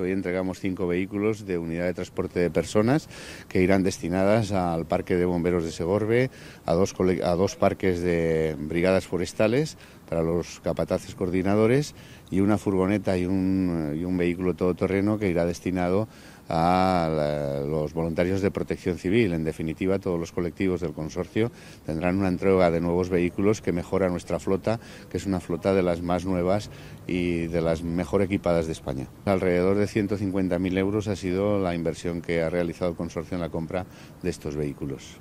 Hoy entregamos cinco vehículos de unidad de transporte de personas que irán destinadas al Parque de Bomberos de Segorbe, a dos, a dos parques de brigadas forestales para los capataces coordinadores y una furgoneta y un, y un vehículo todoterreno que irá destinado al los voluntarios de protección civil, en definitiva todos los colectivos del consorcio, tendrán una entrega de nuevos vehículos que mejora nuestra flota, que es una flota de las más nuevas y de las mejor equipadas de España. Alrededor de 150.000 euros ha sido la inversión que ha realizado el consorcio en la compra de estos vehículos.